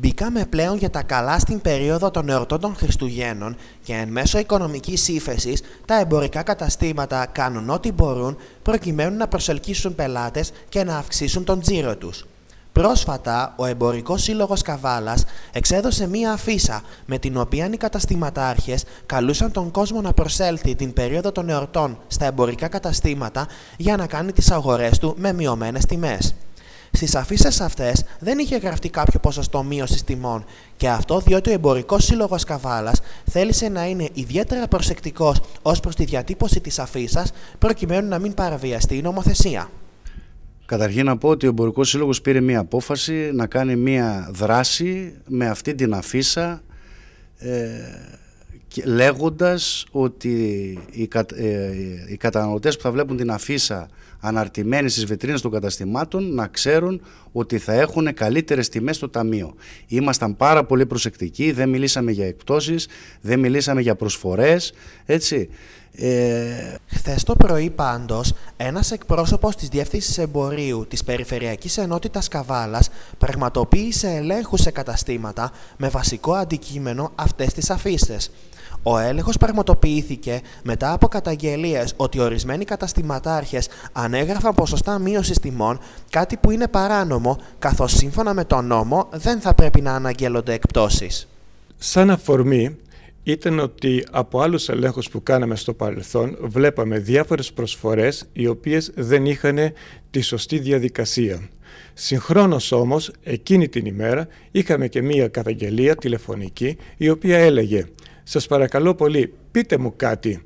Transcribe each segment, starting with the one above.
Μπήκαμε πλέον για τα καλά στην περίοδο των εορτών των Χριστουγέννων και εν μέσω οικονομικής ύφεσης, τα εμπορικά καταστήματα κάνουν ό,τι μπορούν προκειμένου να προσελκύσουν πελάτες και να αυξήσουν τον τζίρο τους. Πρόσφατα, ο Εμπορικός Σύλλογος Καβάλας εξέδωσε μία αφίσα με την οποία οι καταστηματάρχες καλούσαν τον κόσμο να προσέλθει την περίοδο των εορτών στα εμπορικά καταστήματα για να κάνει τις αγορές του με μειωμένες τιμές. Στις αφήσεις αυτές δεν είχε γραφτεί κάποιο ποσοστό μείωσης τιμών και αυτό διότι ο Εμπορικός Σύλλογος Καβάλας θέλησε να είναι ιδιαίτερα προσεκτικός ως προς τη διατύπωση της αφήσα προκειμένου να μην παραβιαστεί η νομοθεσία. Καταρχήν να πω ότι ο Εμπορικός Σύλλογος πήρε μία απόφαση να κάνει μία δράση με αυτή την αφήσα... ε, λέγοντας ότι οι, ε, οι καταναλωτές που θα βλέπουν την αφίσα αναρτημένοι στις βιτρίνες των καταστημάτων να ξέρουν ότι θα έχουν καλύτερες τιμές στο ταμείο. Ήμασταν πάρα πολύ προσεκτικοί, δεν μιλήσαμε για εκπτώσεις, δεν μιλήσαμε για προσφορές, έτσι. Ε... Χθες το πρωί, πάντως, ένας εκπρόσωπος της Διεύθυνσης Εμπορίου της Περιφερειακής Ενότητας Καβάλας... πραγματοποίησε ελέγχους σε καταστήματα με βασικό αντικείμενο αυτές τις αφήστε. Ο έλεγχος πραγματοποιήθηκε μετά από καταγγελίες ότι ορισμένοι καταστηματάρχες ανέγραφαν ποσοστά μείωσης τιμών, κάτι που είναι παράνομο, καθώς σύμφωνα με τον νόμο δεν θα πρέπει να αναγγέλλονται εκπτώσεις. Σαν αφορμή, ήταν ότι από άλλους ελέγχους που κάναμε στο παρελθόν βλέπαμε διάφορες προσφορές οι οποίες δεν είχαν τη σωστή διαδικασία. Συγχρόνως όμως εκείνη την ημέρα είχαμε και μία καταγγελία τηλεφωνική η οποία έλεγε σας παρακαλώ πολύ πείτε μου κάτι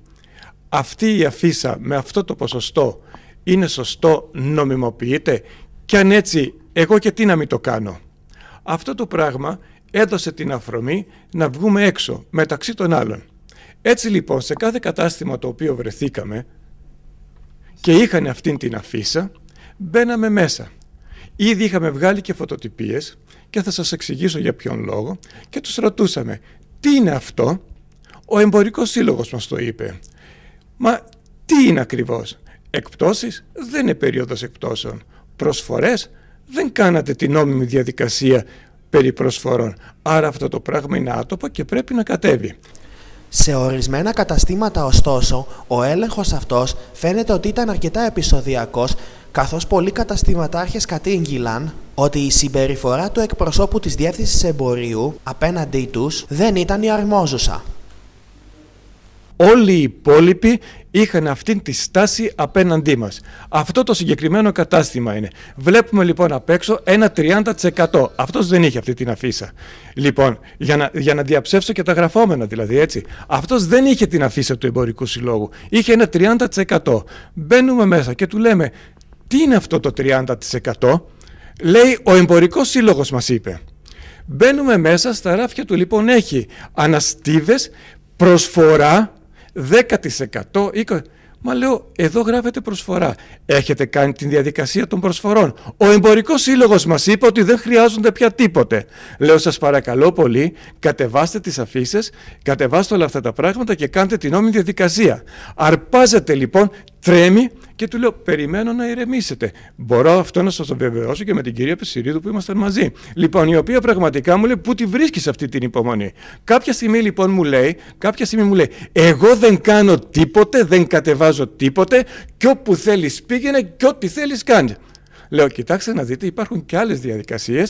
αυτή η αφίσα με αυτό το ποσοστό είναι σωστό, νομιμοποιείται και αν έτσι εγώ και τι να μην το κάνω. Αυτό το πράγμα έδωσε την αφρομή να βγούμε έξω μεταξύ των άλλων. Έτσι λοιπόν σε κάθε κατάστημα το οποίο βρεθήκαμε και είχαν αυτήν την αφίσα μπαίναμε μέσα. Ήδη είχαμε βγάλει και φωτοτυπίες και θα σας εξηγήσω για ποιον λόγο και τους ρωτούσαμε τι είναι αυτό ο εμπορικός σύλλογος μας το είπε. Μα τι είναι ακριβώς. Εκπτώσεις δεν είναι περίοδος εκπτώσεων. Προσφορές δεν κάνατε την νόμιμη διαδικασία περί προσφορών. Άρα αυτό το πράγμα είναι άτομο και πρέπει να κατέβει. Σε ορισμένα καταστήματα ωστόσο, ο έλεγχος αυτός φαίνεται ότι ήταν αρκετά επεισοδιακός, καθώς πολλοί καταστηματάρχες κατήγγυλαν ότι η συμπεριφορά του εκπροσώπου της Διεύθυνσης Εμπορίου απέναντί τους δεν ήταν η αρμόζουσα. Όλοι οι υπόλοιποι είχαν αυτήν τη στάση απέναντί μας. Αυτό το συγκεκριμένο κατάστημα είναι. Βλέπουμε λοιπόν απ' έξω ένα 30%. Αυτός δεν είχε αυτή την αφίσα. Λοιπόν, για να, για να διαψεύσω και τα γραφόμενα δηλαδή έτσι. Αυτός δεν είχε την αφίσα του εμπορικού συλλόγου. Είχε ένα 30%. Μπαίνουμε μέσα και του λέμε τι είναι αυτό το 30%. Λέει ο εμπορικός σύλλογος μας είπε. Μπαίνουμε μέσα στα ράφια του λοιπόν έχει αναστίβες, προσφορά 10%, 20%. Μα λέω, εδώ γράφετε προσφορά. Έχετε κάνει την διαδικασία των προσφορών. Ο εμπορικός σύλλογος μας είπε ότι δεν χρειάζονται πια τίποτε. Λέω, σας παρακαλώ πολύ, κατεβάστε τις αφήσεις, κατεβάστε όλα αυτά τα πράγματα και κάντε την όμοιη διαδικασία. Αρπάζετε λοιπόν τρέμει και του λέω: Περιμένω να ηρεμήσετε. Μπορώ αυτό να σας το βεβαιώσω και με την κυρία Πεσυρίδου που ήμασταν μαζί. Λοιπόν, η οποία πραγματικά μου λέει: Πού τη βρίσκεις αυτή την υπομονή. Κάποια στιγμή λοιπόν μου λέει: Κάποια στιγμή μου λέει, Εγώ δεν κάνω τίποτε, δεν κατεβάζω τίποτε και όπου θέλεις πήγαινε και ό,τι θέλεις κάνεις. Λέω: Κοιτάξτε να δείτε, υπάρχουν και άλλες διαδικασίες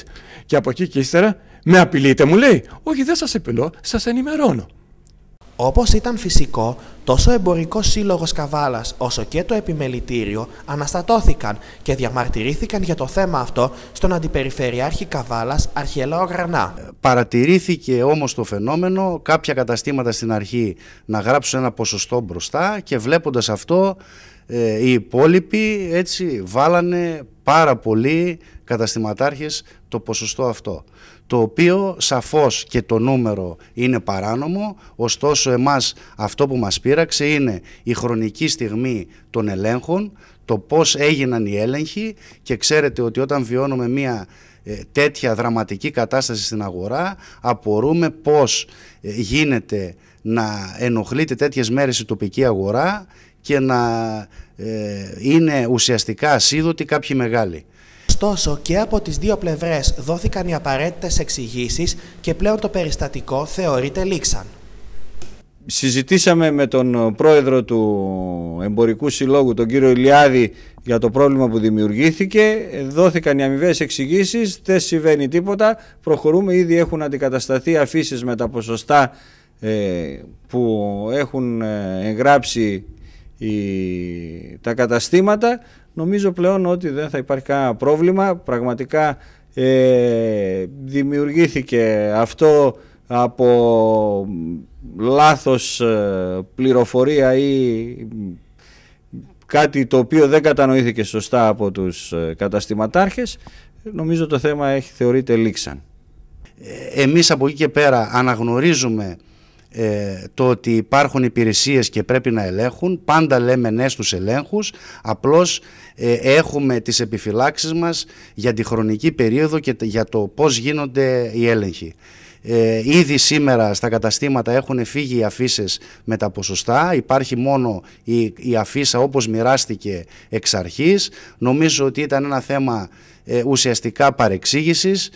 και από εκεί και ύστερα με απειλείτε, μου λέει. Όχι, δεν σας απειλώ, σας ενημερώνω. Όπως ήταν φυσικό, Τόσο ο εμπορικό σύλλογος Καβάλας όσο και το επιμελητήριο αναστατώθηκαν και διαμαρτυρήθηκαν για το θέμα αυτό στον αντιπεριφερειάρχη Καβάλας Αρχιελάο Γρανά. Ε, παρατηρήθηκε όμως το φαινόμενο κάποια καταστήματα στην αρχή να γράψουν ένα ποσοστό μπροστά και βλέποντας αυτό ε, οι υπόλοιποι έτσι βάλανε πάρα πολλοί καταστηματάρχες το ποσοστό αυτό το οποίο σαφώς και το νούμερο είναι παράνομο ωστόσο εμάς αυτό που μας πει πείραξε είναι η χρονική στιγμή των ελέγχων, το πώς έγιναν οι έλεγχοι και ξέρετε ότι όταν βιώνουμε μία ε, τέτοια δραματική κατάσταση στην αγορά απορούμε πώς ε, γίνεται να ενοχλείται τέτοιες μέρες η τοπική αγορά και να ε, είναι ουσιαστικά ασίδωτοι κάποιοι μεγάλοι. Ωστόσο και από τις δύο πλευρές δόθηκαν οι απαραίτητες εξηγήσεις και πλέον το περιστατικό θεωρείται λήξαν συζητήσαμε με τον ε, πρόεδρο του Εμπορικού Συλλόγου, τον κύριο Ηλιάδη, για το πρόβλημα που δημιουργήθηκε. Δόθηκαν οι αμοιβές εξηγήσεις, δεν συμβαίνει τίποτα. Προχωρούμε, ήδη έχουν αντικατασταθεί αφήσεις με τα ποσοστά ε, που έχουν ε, εγγράψει τα καταστήματα. Νομίζω πλέον ότι δεν θα υπάρχει κανένα πρόβλημα. Πραγματικά δημιουργήθηκε αυτό από λάθος ε, πληροφορία ή κάτι το οποίο δεν κατανοήθηκε σωστά από τους ε, καταστηματάρχες, νομίζω το θέμα έχει θεωρείται λήξαν. Ε, εμείς από εκεί και πέρα αναγνωρίζουμε το ότι υπάρχουν υπηρεσίες και πρέπει να ελέγχουν, πάντα λέμε ναι στους ελέγχους, απλώς έχουμε τις επιφυλάξεις μας για τη χρονική περίοδο και για το πώς γίνονται οι έλεγχοι. Ε, ήδη σήμερα στα καταστήματα έχουν φύγει οι αφήσεις με τα ποσοστά. Υπάρχει μόνο η, η αφίσα όπως μοιράστηκε εξ αρχής. Νομίζω ότι ήταν ένα θέμα ε, ουσιαστικά παρεξήγησης.